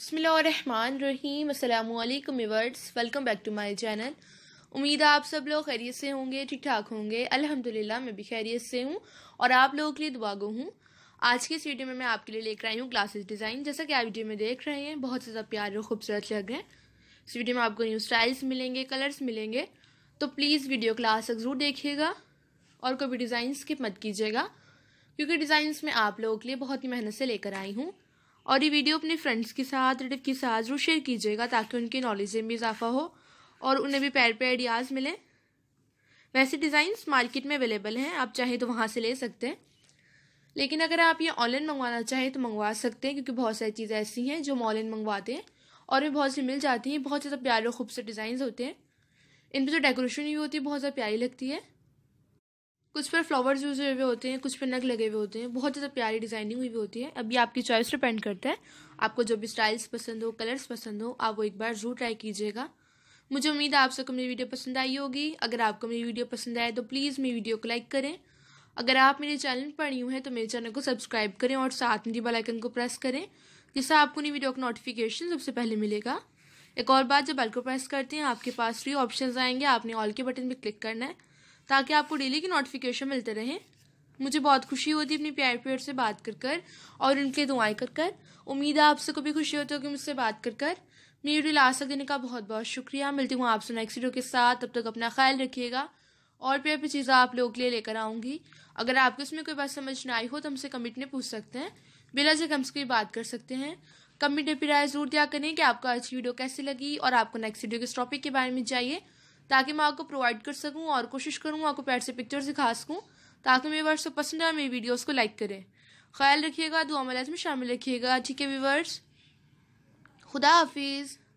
बसमीम्समैक्म viewers welcome back to my channel उम्मीद है आप सब लोग खैरियत से होंगे ठीक ठाक होंगे अल्हम्दुलिल्लाह मैं भी खैरियत से हूँ और आप लोगों के लिए दुआ गो हूँ आज की इस वीडियो में मैं आपके लिए लेकर आई हूँ क्लासेस डिज़ाइन जैसा कि आप वीडियो में देख रहे हैं बहुत ज़्यादा प्यार और खूबसूरत लग रहे हैं इस वीडियो में आपको न्यू स्टाइल्स मिलेंगे कलर्स मिलेंगे तो प्लीज़ वीडियो क्लास तक ज़रूर देखिएगा और कभी डिज़ाइन स्किप मत कीजिएगा क्योंकि डिज़ाइंस में आप लोगों के लिए बहुत ही मेहनत से लेकर आई हूँ और ये वीडियो अपने फ्रेंड्स के साथ रिलेटिव के साथ जरूर शेयर कीजिएगा ताकि उनकी नॉलेज में भी इजाफा हो और उन्हें भी पैर पे आइडियाज़ मिले वैसे डिज़ाइंस मार्केट में अवेलेबल हैं आप चाहे तो वहाँ से ले सकते हैं लेकिन अगर आप ये ऑनलाइन मंगवाना चाहें तो मंगवा सकते हैं क्योंकि बहुत सारी चीज़ें ऐसी हैं जो हम ऑनलाइन मंगवाते हैं और भी बहुत सी मिल जाती हैं बहुत ज़्यादा प्यारे और खूबसूरत डिज़ाइन होते हैं इन पर जो डेकोरेशन हुई होती है बहुत ज़्यादा प्यारी लगती है कुछ पर फ्लावर्स यूज हुए होते हैं कुछ पर नग लगे हुए होते हैं बहुत ज़्यादा प्यारी डिजाइनिंग हुई होती है अब आपकी चॉइस डिपेंड करता है आपको जो भी स्टाइल्स पसंद हो कलर्स पसंद हो आप वो एक बार जरूर ट्राई कीजिएगा मुझे उम्मीद है आप सबको मेरी वीडियो पसंद आई होगी अगर आपको मेरी वीडियो पसंद आए तो प्लीज़ मेरी वीडियो को लाइक करें अगर आप मेरे चैनल पर यूँ हैं तो मेरे चैनल को सब्सक्राइब करें और साथ में बेल आइकन को प्रेस करें जिससे आपको नई वीडियो का नोटिफिकेशन सबसे पहले मिलेगा एक और बात जब बेल को प्रेस करते हैं आपके पास फ्री ऑप्शंस आएंगे आपने ऑल के बटन पर क्लिक करना है ताकि आपको डेली की नोटिफिकेशन मिलते रहें मुझे बहुत खुशी होती है अपने प्यार प्यार से बात कर कर और उनके दुआएं कर कर उम्मीद है आपसे को भी खुशी होती होगी मुझसे बात कर कर मेरी वीडियो लास्ट देने का बहुत बहुत शुक्रिया मिलती हूँ आपसे नेक्स्ट वीडियो के साथ तब तक अपना ख्याल रखिएगा और प्यार प्यार चीज़ें आप लोगों के लिए लेकर आऊँगी अगर आपको इसमें कोई बात समझ ना आई हो तो हमसे कमिट में पूछ सकते हैं बिला से कम से बात कर सकते हैं कमिट में फिर राय जरूर दिया करें कि आपको आज वीडियो कैसी लगी और आपको नेक्स्ट वीडियो किस टॉपिक के बारे में चाहिए ताकि मैं आपको प्रोवाइड कर सकूँ और कोशिश करूँ आपको पैर से पिक्चर दिखा सकूँ ताकि मेरे वर्ष को पसंद आए मेरी वीडियोज़ को लाइक करें ख्याल रखिएगा दुआ में शामिल रखिएगा ठीक है वीवर्स खुदा हाफिज़